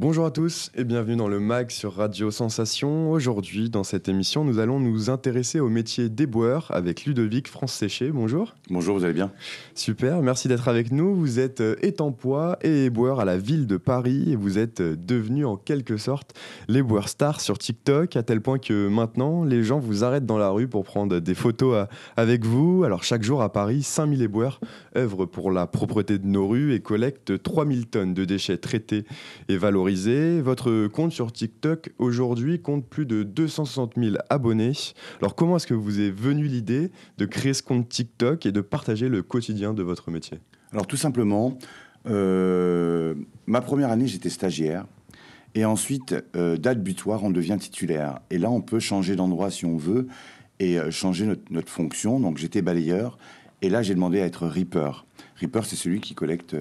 Bonjour à tous et bienvenue dans le MAG sur Radio Sensation. Aujourd'hui, dans cette émission, nous allons nous intéresser au métier d'éboueur avec Ludovic France Séché. Bonjour. Bonjour, vous allez bien Super, merci d'être avec nous. Vous êtes euh, étampois et éboueur à la ville de Paris et vous êtes euh, devenu en quelque sorte l'éboueur star sur TikTok à tel point que maintenant, les gens vous arrêtent dans la rue pour prendre des photos euh, avec vous. Alors chaque jour à Paris, 5000 éboueurs œuvrent pour la propreté de nos rues et collectent 3000 tonnes de déchets traités et valorisés votre compte sur TikTok aujourd'hui compte plus de 260 000 abonnés. Alors comment est-ce que vous est venue l'idée de créer ce compte TikTok et de partager le quotidien de votre métier Alors tout simplement, euh, ma première année j'étais stagiaire. Et ensuite, euh, date butoir, on devient titulaire. Et là, on peut changer d'endroit si on veut et euh, changer notre, fonction. Donc, j'étais balayeur. Et là, j'ai demandé à être Reaper. Reaper, c'est celui qui collecte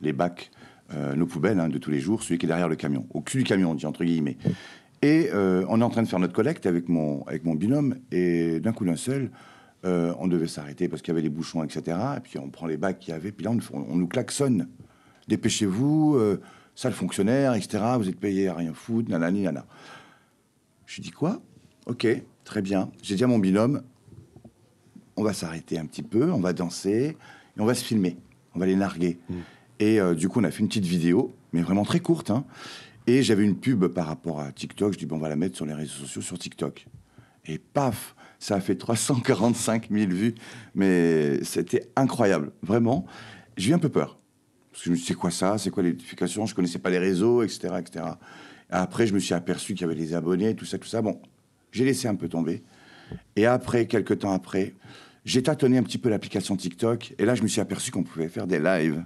les bacs euh, nos poubelles hein, de tous les jours, celui qui est derrière le camion, au cul du camion, on dit entre guillemets. Et euh, on est en train de faire notre collecte avec mon, avec mon binôme, et d'un coup d'un seul, euh, on devait s'arrêter parce qu'il y avait des bouchons, etc. Et puis on prend les bacs qu'il y avait, puis là on, nous klaxonne. Dépêchez-vous, sale fonctionnaire, etc. Vous êtes payé à rien foutre, nanani, nana. Je dis quoi Ok, très bien. J'ai dit à mon binôme, on va s'arrêter un petit peu, on va danser, et on va se filmer, on va les narguer. Mmh. Et euh, du coup, on a fait une petite vidéo, mais vraiment très courte. Hein. Et j'avais une pub par rapport à TikTok. Je dis, bon, on va la mettre sur les réseaux sociaux, sur TikTok. Et paf, ça a fait 345 000 vues. Mais c'était incroyable, vraiment. J'ai eu un peu peur. Parce que je me suis dit, c'est quoi ça C'est quoi les notifications Je connaissais pas les réseaux, etc. etc. Après, je me suis aperçu qu'il y avait des abonnés, tout ça, tout ça. Bon, j'ai laissé un peu tomber. Et après, quelques temps après, j'ai tâtonné un petit peu l'application TikTok. Et là, je me suis aperçu qu'on pouvait faire des lives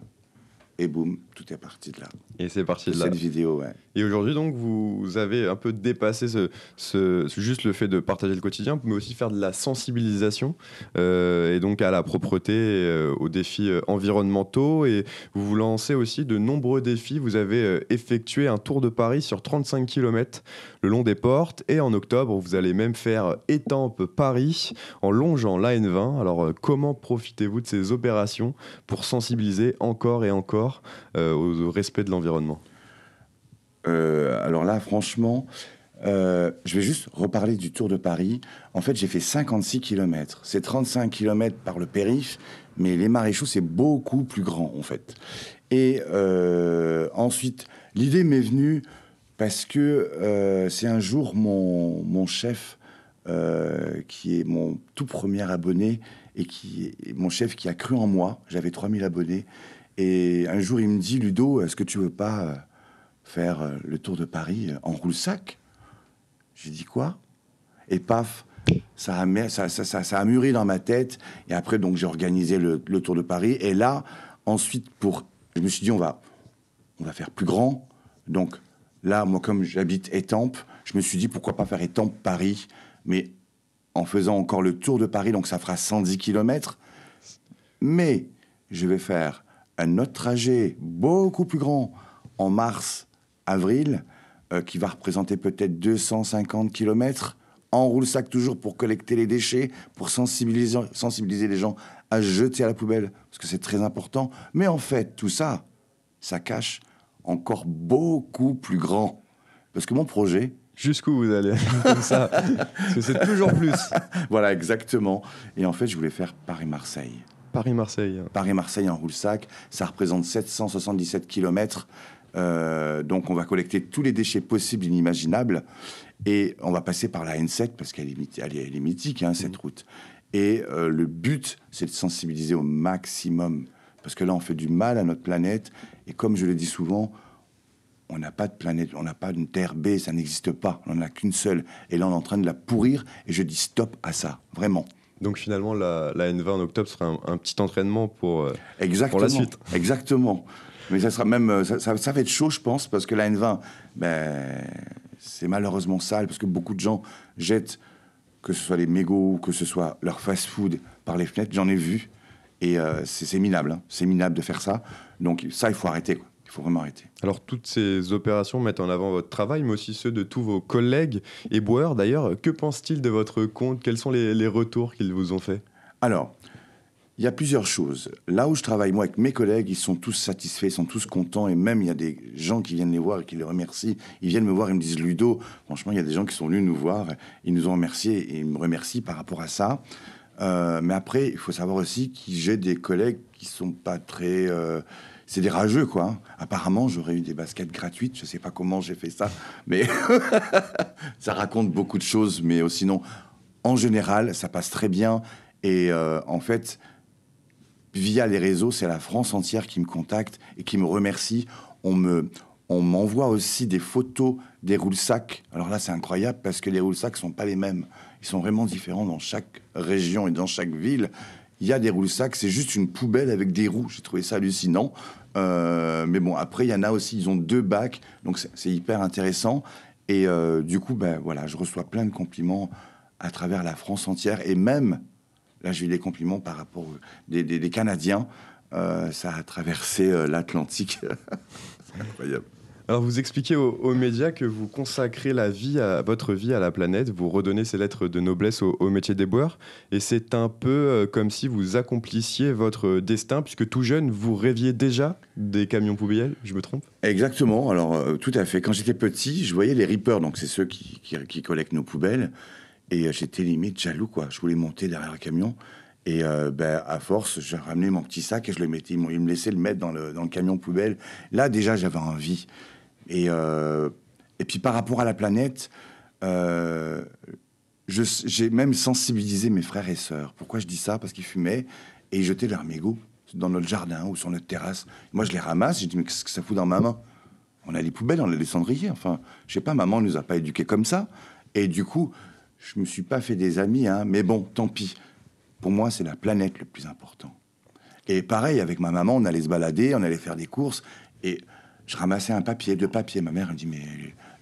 et boum, tout est parti de là. Et c'est parti de, là. Cette vidéo, Et aujourd'hui, donc, vous avez un peu dépassé ce, ce, juste le fait de partager le quotidien, mais aussi faire de la sensibilisation, euh, et donc à la propreté, euh, aux défis euh, environnementaux, et vous vous lancez aussi de nombreux défis. Vous avez effectué un tour de Paris sur 35 km le long des portes, et en octobre, vous allez même faire étampe Paris en longeant l'AN20. Alors, comment profitez-vous de ces opérations pour sensibiliser encore et encore euh, au, respect de l'environnement euh, Alors là, franchement, euh, je vais juste reparler du Tour de Paris. En fait, j'ai fait 56 km. C'est 35 km par le périph', mais les maréchaux, c'est beaucoup plus grand, en fait. Et ensuite, l'idée m'est venue parce que c'est un jour mon, mon chef, qui est mon tout premier abonné, et qui est mon chef qui a cru en moi. J'avais 3000 abonnés. Et un jour, il me dit, Ludo, est-ce que tu veux pas euh, faire euh, le tour de Paris euh, en roule-sac J'ai dit quoi Et paf, ça a, ça, mûri dans ma tête. Et après, donc, j'ai organisé le, tour de Paris. Et là, ensuite, pour, je me suis dit, on va, on va faire plus grand. Donc là, moi, comme j'habite Étampes, je me suis dit, pourquoi pas faire Étampes-Paris, mais en faisant encore le tour de Paris, donc ça fera 110 km. Mais je vais faire un autre trajet beaucoup plus grand en mars, avril, euh, qui va représenter peut-être 250 km en roule-sac toujours pour collecter les déchets, pour sensibiliser, sensibiliser les gens à jeter à la poubelle, parce que c'est très important. Mais en fait, tout ça, ça cache encore beaucoup plus grand. Parce que mon projet... Jusqu'où vous allez c'est toujours plus. voilà, exactement. Et en fait, je voulais faire Paris-Marseille. Paris-Marseille. Paris-Marseille en sac. ça représente 777 km. Euh, donc on va collecter tous les déchets possibles, et inimaginables, et on va passer par la N7 parce qu'elle est, est, mythique, hein, cette mhm. route. Et euh, le but, c'est de sensibiliser au maximum, parce que là, on fait du mal à notre planète, et comme je le dis souvent, on n'a pas de planète, on n'a pas une Terre B, ça n'existe pas, on n'en a qu'une seule, et là, on est en train de la pourrir, et je dis stop à ça, vraiment. Donc finalement, la, N20 en octobre sera un, petit entraînement pour, exactement, euh, pour la suite. Exactement. Mais ça sera même, euh, ça, va être chaud, je pense, parce que la N20, ben, c'est malheureusement sale, parce que beaucoup de gens jettent, que ce soit les mégots, que ce soit leur fast-food par les fenêtres. J'en ai vu, et euh, c'est minable. Hein. C'est minable de faire ça. Donc ça, il faut arrêter. Quoi faut vraiment arrêter. Alors toutes ces opérations mettent en avant votre travail, mais aussi ceux de tous vos collègues et boueurs d'ailleurs. Que pensent-ils de votre compte Quels sont les, retours qu'ils vous ont faits Alors, il y a plusieurs choses. Là où je travaille, moi, avec mes collègues, ils sont tous satisfaits, ils sont tous contents, et même il y a des gens qui viennent les voir et qui les remercient. Ils viennent me voir et me disent Ludo, franchement, il y a des gens qui sont venus nous voir, ils nous ont remerciés et ils me remercient par rapport à ça. Euh, mais après, il faut savoir aussi que j'ai des collègues qui sont pas très. Euh, c'est des rageux, quoi. Hein. Apparemment, j'aurais eu des baskets gratuites. Je ne sais pas comment j'ai fait ça, mais ça raconte beaucoup de choses. Mais euh, sinon, en général, ça passe très bien. Et euh, en fait, via les réseaux, c'est la France entière qui me contacte et qui me remercie. On me, on m'envoie aussi des photos des roules-sacs. Alors là, c'est incroyable parce que les roules-sacs sont pas les mêmes. Ils sont vraiment différents dans chaque région et dans chaque ville il y a des roule sacs, c'est juste une poubelle avec des roues. J'ai trouvé ça hallucinant. Euh, mais bon, après, il y en a aussi, ils ont deux bacs, donc c'est hyper intéressant. Et euh, du coup, ben voilà, je reçois plein de compliments à travers la France entière et même, là, j'ai eu des compliments par rapport aux, des, Canadiens. Euh, ça a traversé l'Atlantique. c'est incroyable. Alors vous expliquez aux, médias que vous consacrez la vie à, votre vie à la planète, vous redonnez ces lettres de noblesse au, métier des boeurs, et c'est un peu euh, comme si vous accomplissiez votre destin, puisque tout jeune, vous rêviez déjà des camions poubelles, je me trompe Exactement, alors euh, tout à fait. Quand j'étais petit, je voyais les rippers, donc c'est ceux qui, collectent nos poubelles, et euh, j'étais limite jaloux, quoi. Je voulais monter derrière un camion. Et ben, à force, je ramené mon petit sac et je le mettais. Ils me laissaient le mettre dans le, dans le camion poubelle. Là, déjà, j'avais envie. Et, euh, et puis par rapport à la planète, euh, j'ai même sensibilisé mes frères et sœurs. Pourquoi je dis ça Parce qu'ils fumaient et ils jetaient leurs mégots dans notre jardin ou sur notre terrasse. Moi, je les ramasse, J'ai dit, mais qu'est-ce que ça fout dans ma main On a les poubelles, on a les cendriers. Enfin, je sais pas, maman ne nous a pas éduqués comme ça. Et du coup, je me suis pas fait des amis, hein, mais bon, tant pis. Pour moi, c'est la planète le plus important. Et pareil, avec ma maman, on allait se balader, on allait faire des courses. Et je ramassais un papier, deux papiers. Ma mère, elle me dit, mais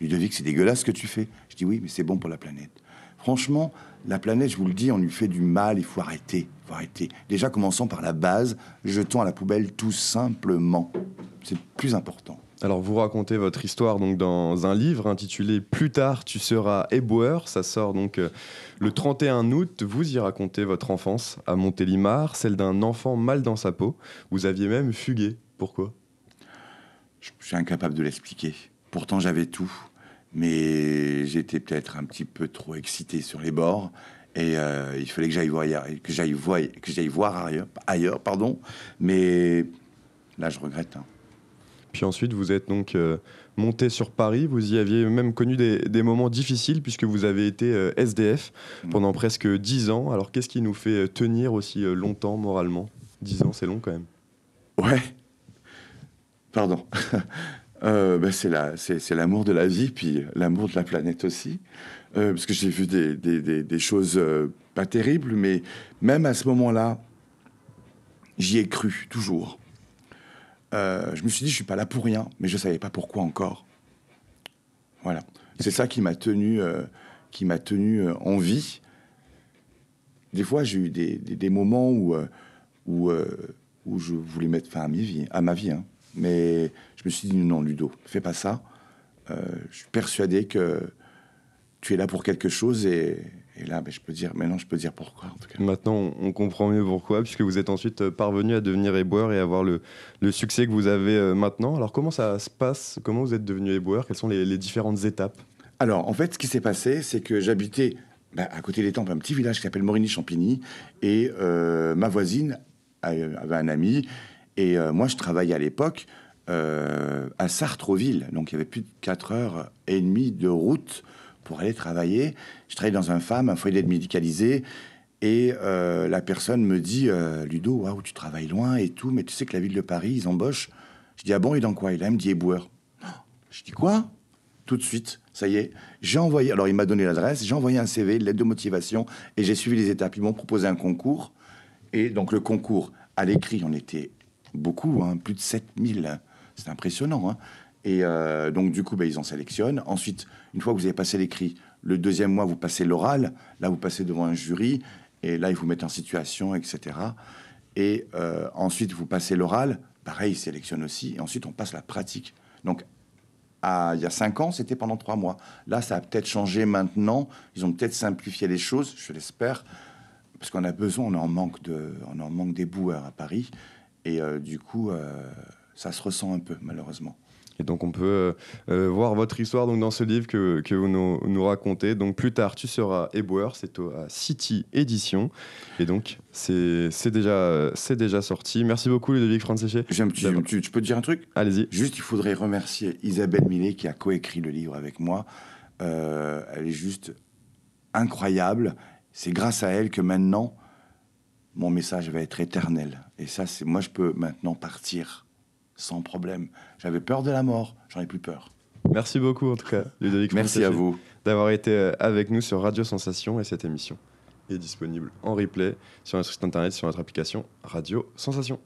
Ludovic, c'est dégueulasse ce que tu fais. Je dis, oui, mais c'est bon pour la planète. Franchement, la planète, je vous le dis, on lui fait du mal, il faut arrêter, arrêter. Déjà, commençons par la base, jetons à la poubelle tout simplement. C'est le plus important. Alors, vous racontez votre histoire donc dans un livre intitulé Plus tard, tu seras éboueur. Ça sort donc euh, le 31 août. Vous y racontez votre enfance à Montélimar, celle d'un enfant mal dans sa peau. Vous aviez même fugué. Pourquoi je suis incapable de l'expliquer. Pourtant, j'avais tout, mais j'étais peut-être un petit peu trop excité sur les bords. Et euh, il fallait que j'aille voir, que j'aille que j'aille voir ailleurs, ailleurs, pardon. Mais là, je regrette. Hein. Puis ensuite, vous êtes donc euh, monté sur Paris. Vous y aviez même connu des, moments difficiles puisque vous avez été euh, SDF mmh. pendant presque 10 ans. Alors, qu'est-ce qui nous fait tenir aussi longtemps moralement 10 ans, c'est long quand même. Ouais, Pardon. Euh, ben, c'est, c'est, l'amour de la vie, puis l'amour de la planète aussi. Euh, parce que j'ai vu des, choses euh, pas terribles, mais même à ce moment-là, j'y ai cru, toujours. je me suis dit, je suis pas là pour rien, mais je savais pas pourquoi encore. Voilà. C'est ça qui m'a tenu, qui m'a tenu en vie. Des fois, j'ai eu des, moments où, où, où je voulais mettre fin à, ma vie. À ma vie hein. Mais je me suis dit non, Ludo, fais pas ça. Euh, je suis persuadé que tu es là pour quelque chose et, là, ben, je peux dire, maintenant, je peux dire pourquoi. Maintenant, on comprend mieux pourquoi, puisque vous êtes ensuite euh, parvenu à devenir éboueur et avoir le, succès que vous avez euh, maintenant. Alors, comment ça se passe Comment vous êtes devenu éboueur Quelles sont les, différentes étapes Alors, en fait, ce qui s'est passé, c'est que j'habitais ben, à côté des temples, un petit village qui s'appelle Morigny-Champigny, et ma voisine avait un ami et euh, moi, je travaillais à l'époque euh, à Sartreville. Donc, il y avait plus de 4 heures et demie de route pour aller travailler. Je travaillais dans un femme, un foyer d'aide médicalisée. Et euh, la personne me dit euh, Ludo, waouh, tu travailles loin et tout, mais tu sais que la ville de Paris, ils embauchent. Je dis Ah bon, et dans quoi Il a me dit Éboueur. Je dis Quoi Tout de suite, ça y est. J'ai envoyé, alors il m'a donné l'adresse, j'ai envoyé un CV, une lettre de motivation, et j'ai suivi les étapes. Ils m'ont proposé un concours. Et donc, le concours, à l'écrit, on était beaucoup, hein, plus de 7000. C'est impressionnant. Hein. Et euh, donc, du coup, bah, ils en sélectionnent. Ensuite, une fois que vous avez passé l'écrit, le deuxième mois, vous passez l'oral. Là, vous passez devant un jury. Et là, ils vous mettent en situation, etc. Et euh, ensuite, vous passez l'oral. Pareil, ils sélectionnent aussi. Et ensuite, on passe la pratique. Donc, il y a cinq ans, c'était pendant trois mois. Là, ça a peut-être changé maintenant. Ils ont peut-être simplifié les choses, je l'espère. Parce qu'on a besoin, on en manque, de, on en manque des boueurs à Paris. Et euh, du coup, euh, ça se ressent un peu, malheureusement. Et donc on peut euh, voir votre histoire donc, dans ce livre que, que vous nous, racontez. Donc plus tard, tu seras éboueur, c'est à City Edition. Et donc c'est déjà, c'est déjà sorti. Merci beaucoup Ludovic Franceschet. Tu, tu, peux te dire un truc Allez-y. Juste, il faudrait remercier Isabelle Millet qui a coécrit le livre avec moi. elle est juste incroyable. C'est grâce à elle que maintenant, mon message va être éternel. Et ça, c'est moi, je peux maintenant partir sans problème. J'avais peur de la mort, j'en ai plus peur. Merci beaucoup, en tout cas, Ludovic. Merci à vous d'avoir été euh, avec nous sur Radio Sensation et cette émission est disponible en replay sur notre site internet, sur notre application Radio Sensation.